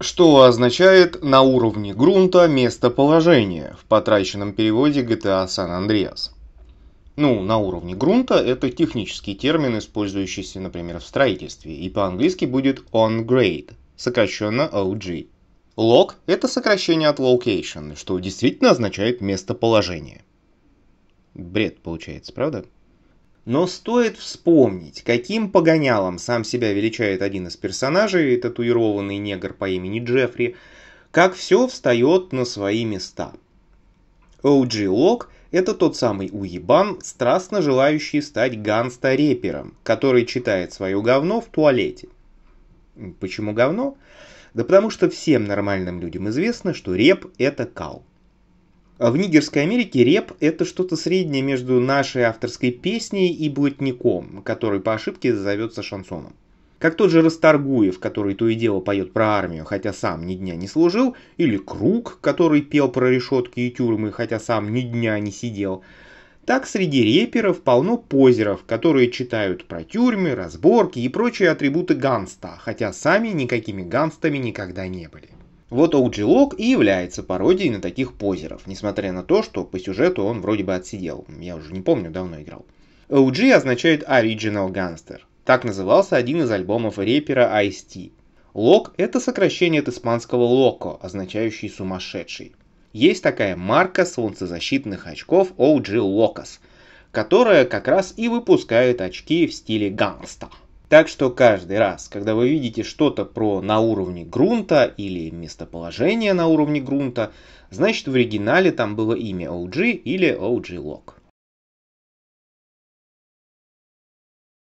что означает на уровне грунта местоположение в потраченном переводе GTA San Andreas. Ну, на уровне грунта это технический термин, использующийся, например, в строительстве, и по-английски будет on grade, сокращенно OG. Log — это сокращение от location, что действительно означает местоположение. Бред получается, правда? Но стоит вспомнить, каким погонялом сам себя величает один из персонажей, татуированный негр по имени Джеффри, как все встает на свои места. Оуджи Лок – это тот самый уебан, страстно желающий стать ганста-репером, который читает свое говно в туалете. Почему говно? Да потому что всем нормальным людям известно, что реп – это кал. А в Нигерской Америке реп – это что-то среднее между нашей авторской песней и блатником, который по ошибке зовется шансоном. Как тот же Расторгуев, который то и дело поет про армию, хотя сам ни дня не служил, или Круг, который пел про решетки и тюрьмы, хотя сам ни дня не сидел. Так среди реперов полно позеров, которые читают про тюрьмы, разборки и прочие атрибуты ганста, хотя сами никакими ганстами никогда не были. Вот OG и является пародией на таких позеров, несмотря на то, что по сюжету он вроде бы отсидел. Я уже не помню, давно играл. OG означает Original Gangster. Так назывался один из альбомов репера Ice-T. Лок – это сокращение от испанского «локо», означающий «сумасшедший». Есть такая марка солнцезащитных очков OG Locos, которая как раз и выпускает очки в стиле гангста – так что каждый раз, когда вы видите что-то про на уровне грунта или местоположение на уровне грунта, значит в оригинале там было имя OG или OG Log.